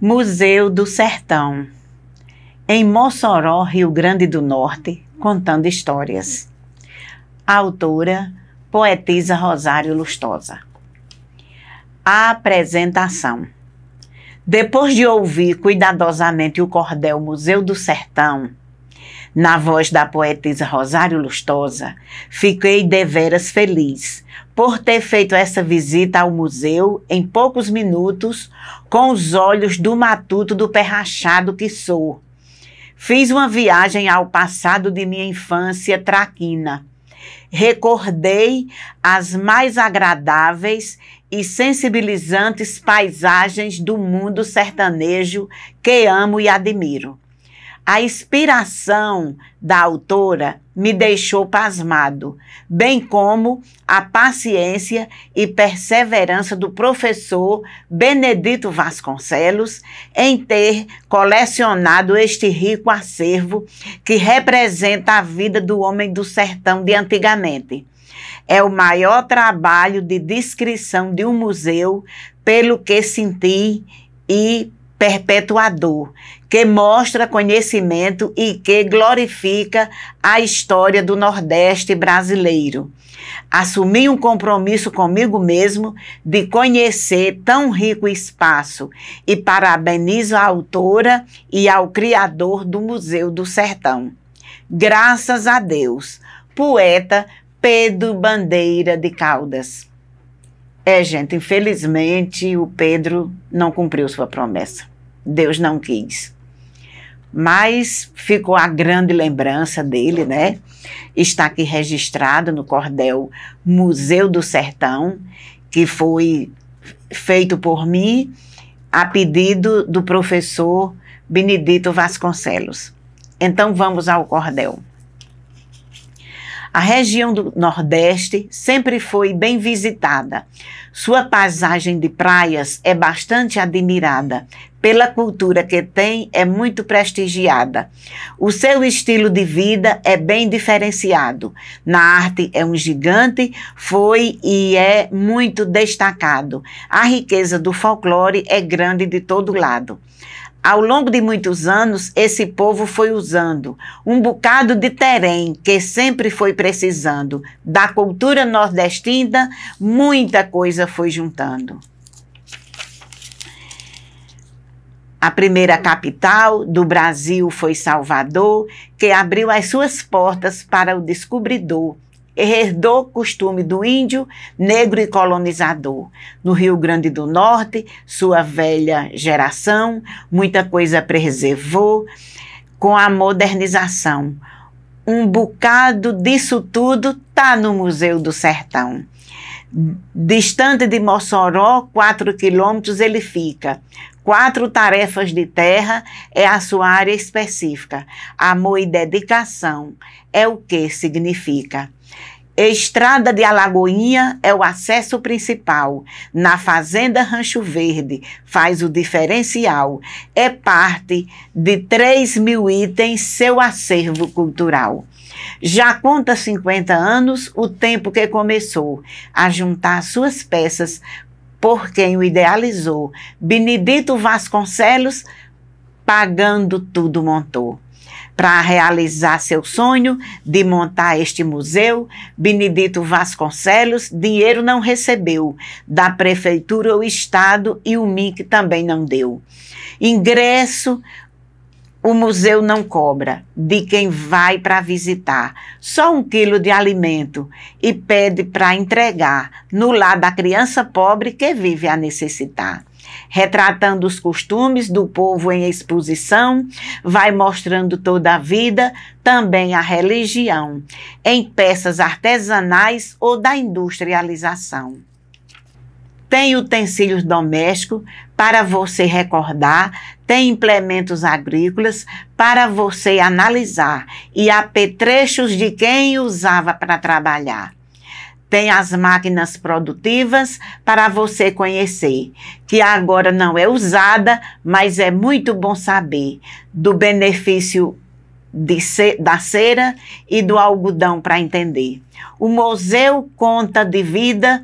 Museu do Sertão, em Mossoró, Rio Grande do Norte, contando histórias. autora, poetisa Rosário Lustosa. A apresentação. Depois de ouvir cuidadosamente o cordel Museu do Sertão, na voz da poetisa Rosário Lustosa, fiquei deveras feliz por ter feito essa visita ao museu em poucos minutos com os olhos do matuto do perrachado que sou. Fiz uma viagem ao passado de minha infância traquina. Recordei as mais agradáveis e sensibilizantes paisagens do mundo sertanejo que amo e admiro a inspiração da autora me deixou pasmado, bem como a paciência e perseverança do professor Benedito Vasconcelos em ter colecionado este rico acervo que representa a vida do homem do sertão de antigamente. É o maior trabalho de descrição de um museu, pelo que senti e perpetuador, que mostra conhecimento e que glorifica a história do Nordeste brasileiro. Assumi um compromisso comigo mesmo de conhecer tão rico espaço e parabenizo a autora e ao criador do Museu do Sertão. Graças a Deus, poeta Pedro Bandeira de Caldas. É, gente, infelizmente o Pedro não cumpriu sua promessa. Deus não quis. Mas ficou a grande lembrança dele, né? Está aqui registrado no cordel Museu do Sertão, que foi feito por mim a pedido do professor Benedito Vasconcelos. Então vamos ao cordel. A região do Nordeste sempre foi bem visitada. Sua paisagem de praias é bastante admirada. Pela cultura que tem, é muito prestigiada. O seu estilo de vida é bem diferenciado. Na arte, é um gigante, foi e é muito destacado. A riqueza do folclore é grande de todo lado. Ao longo de muitos anos, esse povo foi usando um bocado de terreno que sempre foi precisando. Da cultura nordestina, muita coisa foi juntando. A primeira capital do Brasil foi Salvador, que abriu as suas portas para o descobridor herdou costume do índio, negro e colonizador. No Rio Grande do Norte, sua velha geração, muita coisa preservou com a modernização. Um bocado disso tudo tá no Museu do Sertão. Distante de Mossoró, quatro quilômetros, ele fica. Quatro tarefas de terra é a sua área específica. Amor e dedicação é o que significa. Estrada de Alagoinha é o acesso principal. Na Fazenda Rancho Verde faz o diferencial. É parte de 3 mil itens seu acervo cultural. Já conta 50 anos o tempo que começou a juntar suas peças por quem o idealizou. Benedito Vasconcelos, pagando tudo montou para realizar seu sonho de montar este museu. Benedito Vasconcelos, dinheiro não recebeu da prefeitura ou estado e o MIC também não deu. Ingresso o museu não cobra de quem vai para visitar só um quilo de alimento e pede para entregar no lar da criança pobre que vive a necessitar retratando os costumes do povo em exposição, vai mostrando toda a vida, também a religião, em peças artesanais ou da industrialização. Tem utensílios domésticos para você recordar, tem implementos agrícolas para você analisar e apetrechos de quem usava para trabalhar tem as máquinas produtivas para você conhecer, que agora não é usada, mas é muito bom saber do benefício ce da cera e do algodão para entender. O museu conta de vida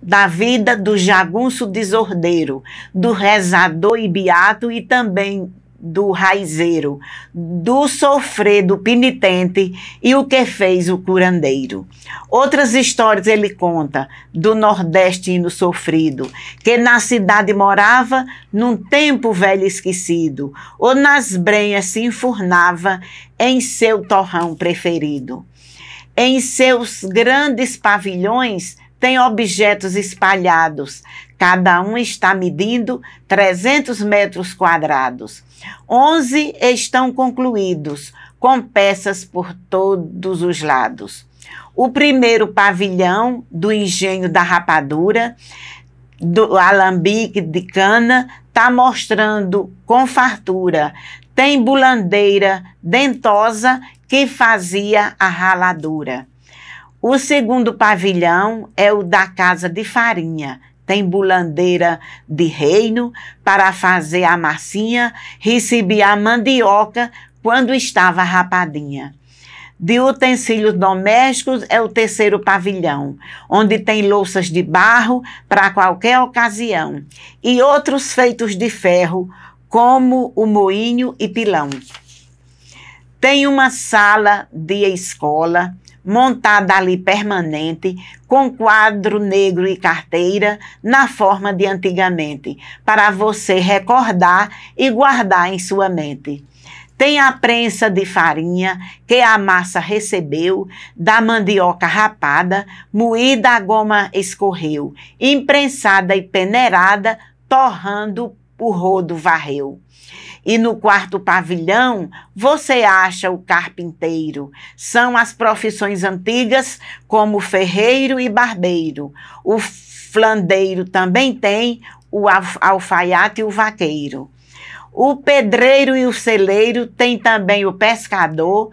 da vida do jagunço desordeiro, do rezador e beato e também do raizeiro, do sofrer, do penitente e o que fez o curandeiro. Outras histórias ele conta do nordestino sofrido, que na cidade morava num tempo velho esquecido, ou nas brenhas se enfurnava em seu torrão preferido. Em seus grandes pavilhões tem objetos espalhados, Cada um está medindo 300 metros quadrados. 11 estão concluídos, com peças por todos os lados. O primeiro pavilhão do engenho da rapadura, do alambique de cana, está mostrando com fartura. Tem bulandeira dentosa que fazia a raladura. O segundo pavilhão é o da casa de farinha, tem bulandeira de reino para fazer a massinha, receber a mandioca quando estava rapadinha. De utensílios domésticos é o terceiro pavilhão, onde tem louças de barro para qualquer ocasião e outros feitos de ferro, como o moinho e pilão. Tem uma sala de escola montada ali permanente, com quadro negro e carteira, na forma de antigamente, para você recordar e guardar em sua mente. Tem a prensa de farinha que a massa recebeu, da mandioca rapada, moída a goma escorreu, imprensada e peneirada, torrando o rodo varreu. E no quarto pavilhão, você acha o carpinteiro. São as profissões antigas, como ferreiro e barbeiro. O flandeiro também tem o alfaiate e o vaqueiro. O pedreiro e o celeiro tem também o pescador,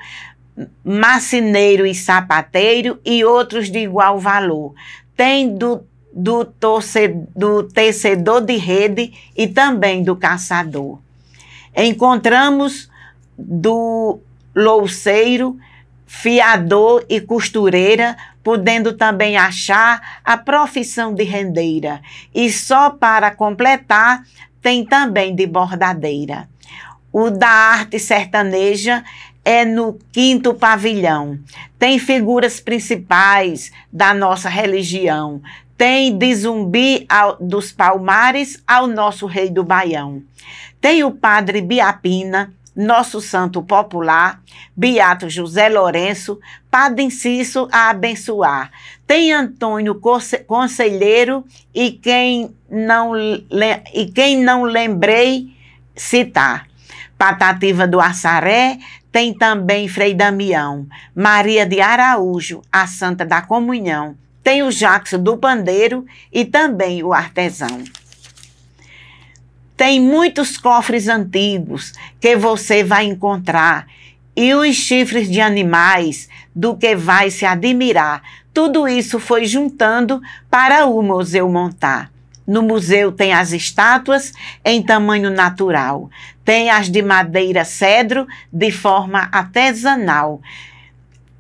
macineiro e sapateiro e outros de igual valor. Tem do, do, torce, do tecedor de rede e também do caçador. Encontramos do louceiro, fiador e costureira, podendo também achar a profissão de rendeira. E só para completar, tem também de bordadeira. O da arte sertaneja é no quinto pavilhão. Tem figuras principais da nossa religião. Tem de Zumbi ao, dos Palmares ao nosso rei do Baião. Tem o padre Biapina, nosso santo popular, Beato José Lourenço, Padre Inciso a abençoar. Tem Antônio Conselheiro e quem não, e quem não lembrei citar. Patativa do Assaré, tem também Frei Damião, Maria de Araújo, a Santa da Comunhão, tem o Jackson do pandeiro e também o artesão. Tem muitos cofres antigos que você vai encontrar e os chifres de animais do que vai se admirar. Tudo isso foi juntando para o museu montar. No museu tem as estátuas em tamanho natural, tem as de madeira cedro de forma artesanal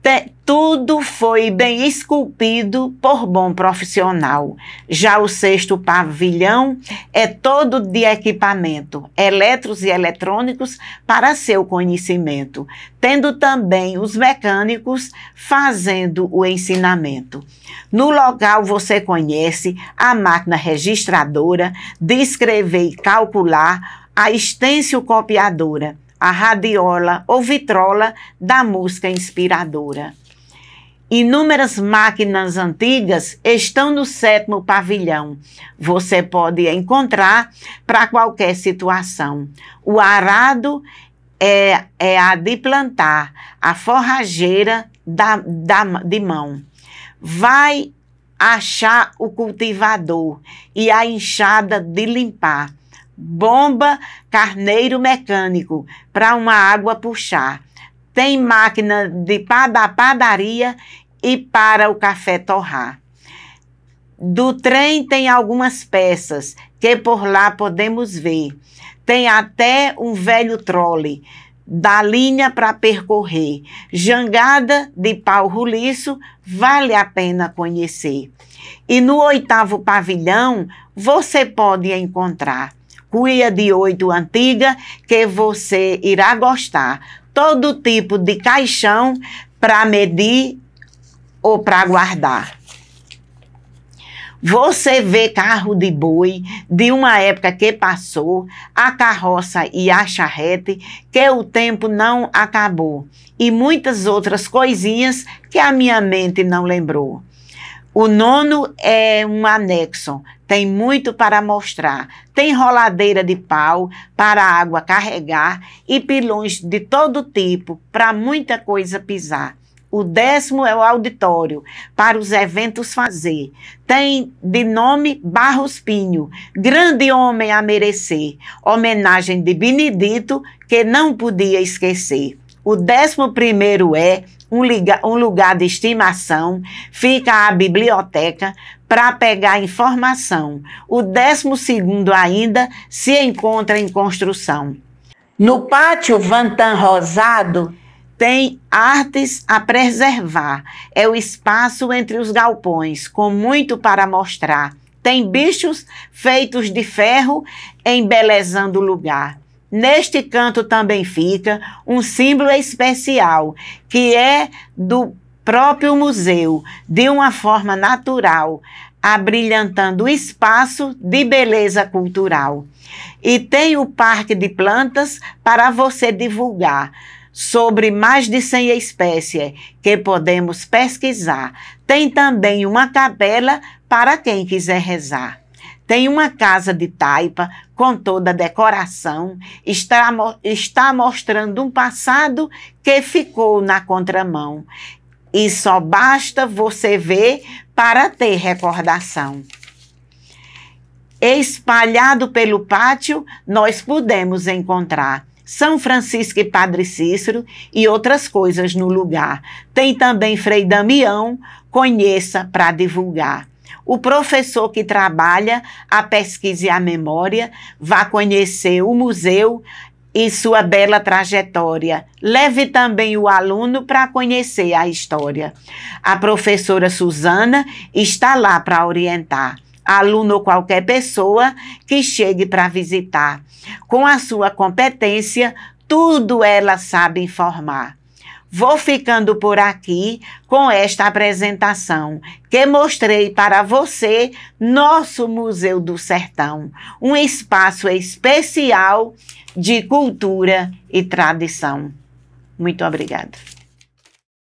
te, tudo foi bem esculpido por bom profissional. Já o sexto pavilhão é todo de equipamento, eletros e eletrônicos para seu conhecimento, tendo também os mecânicos fazendo o ensinamento. No local você conhece a máquina registradora de escrever e calcular, a extensio copiadora a radiola ou vitrola da música inspiradora. Inúmeras máquinas antigas estão no sétimo pavilhão. Você pode encontrar para qualquer situação. O arado é, é, a de plantar, a forrageira da, da, de mão. Vai achar o cultivador e a enxada de limpar bomba carneiro mecânico para uma água puxar. Tem máquina de da padaria e para o café torrar. Do trem tem algumas peças que por lá podemos ver. Tem até um velho trole da linha para percorrer. Jangada de pau ruliço vale a pena conhecer. E no oitavo pavilhão você pode encontrar cuia de oito antiga que você irá gostar. Todo tipo de caixão para medir ou para guardar. Você vê carro de boi de uma época que passou, a carroça e a charrete, que o tempo não acabou, e muitas outras coisinhas que a minha mente não lembrou. O nono é um anexo, tem muito para mostrar. Tem roladeira de pau para a água carregar e pilões de todo tipo para muita coisa pisar. O décimo é o auditório, para os eventos fazer. Tem de nome Barros Pinho, grande homem a merecer, homenagem de Benedito que não podia esquecer. O décimo primeiro é um, liga, um lugar de estimação, fica a biblioteca para pegar informação. O 12 ainda se encontra em construção. No pátio Vantan Rosado tem artes a preservar. É o espaço entre os galpões, com muito para mostrar. Tem bichos feitos de ferro embelezando o lugar. Neste canto também fica um símbolo especial, que é do próprio museu, de uma forma natural, abrilhantando o espaço de beleza cultural. E tem o parque de plantas para você divulgar sobre mais de 100 espécies que podemos pesquisar. Tem também uma capela para quem quiser rezar. Tem uma casa de taipa com toda a decoração, está, está mostrando um passado que ficou na contramão. E só basta você ver para ter recordação. Espalhado pelo pátio, nós pudemos encontrar são Francisco e Padre Cícero e outras coisas no lugar. Tem também Frei Damião, conheça para divulgar. O professor que trabalha a pesquisa e a memória vá conhecer o museu e sua bela trajetória. Leve também o aluno para conhecer a história. A professora Suzana está lá para orientar aluno ou qualquer pessoa que chegue para visitar. Com a sua competência, tudo ela sabe informar. Vou ficando por aqui com esta apresentação que mostrei para você nosso Museu do Sertão, um espaço especial de cultura e tradição. Muito obrigada.